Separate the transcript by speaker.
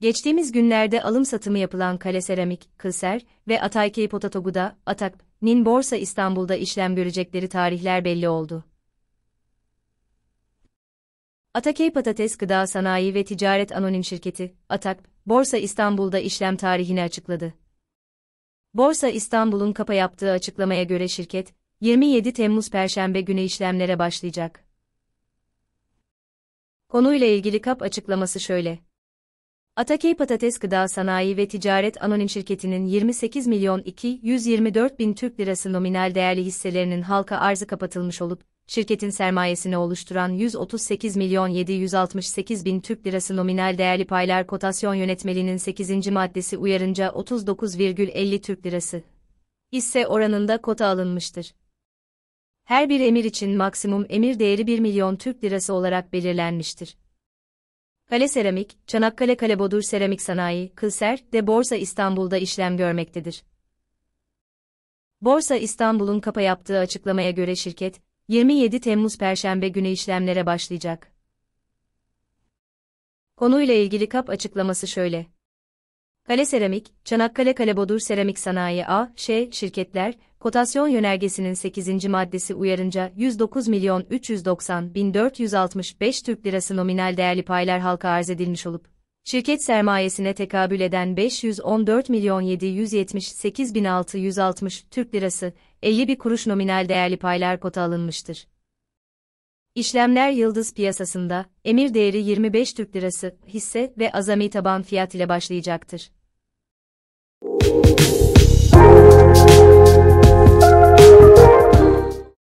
Speaker 1: Geçtiğimiz günlerde alım satımı yapılan Kale Seramik, Kılser ve Ataykey Potatogu'da, Atak'nin Borsa İstanbul'da işlem görecekleri tarihler belli oldu. Atakey Patates Gıda Sanayi ve Ticaret Anonim Şirketi, Atak, Borsa İstanbul'da işlem tarihini açıkladı. Borsa İstanbul'un kapa yaptığı açıklamaya göre şirket, 27 Temmuz Perşembe günü işlemlere başlayacak. Konuyla ilgili kap açıklaması şöyle. Atakey Patates Gıda Sanayi ve Ticaret Anonim Şirketi'nin 28 milyon 224 bin Türk lirası nominal değerli hisselerinin halka arzı kapatılmış olup, şirketin sermayesini oluşturan 138 milyon 768 bin Türk lirası nominal değerli paylar kotasyon yönetmeliğinin 8. maddesi uyarınca 39,50 Türk lirası hisse oranında kota alınmıştır. Her bir emir için maksimum emir değeri 1 milyon Türk lirası olarak belirlenmiştir. Kale Seramik, Çanakkale Kalebodur Seramik Sanayi, Kılser, de Borsa İstanbul'da işlem görmektedir. Borsa İstanbul'un kapa yaptığı açıklamaya göre şirket, 27 Temmuz Perşembe günü işlemlere başlayacak. Konuyla ilgili kap açıklaması şöyle. Kale Seramik, Çanakkale Kalebodur Seramik Sanayi A, Ş, şirketler, kotasyon yönergesinin 8. maddesi uyarınca 109 milyon 390 bin 465 Türk Lirası nominal değerli paylar halka arz edilmiş olup, şirket sermayesine tekabül eden 514 milyon 778 bin 660 Türk Lirası, 51 kuruş nominal değerli paylar kota alınmıştır. İşlemler yıldız piyasasında, emir değeri 25 Türk Lirası, hisse ve azami taban fiyat ile başlayacaktır. you.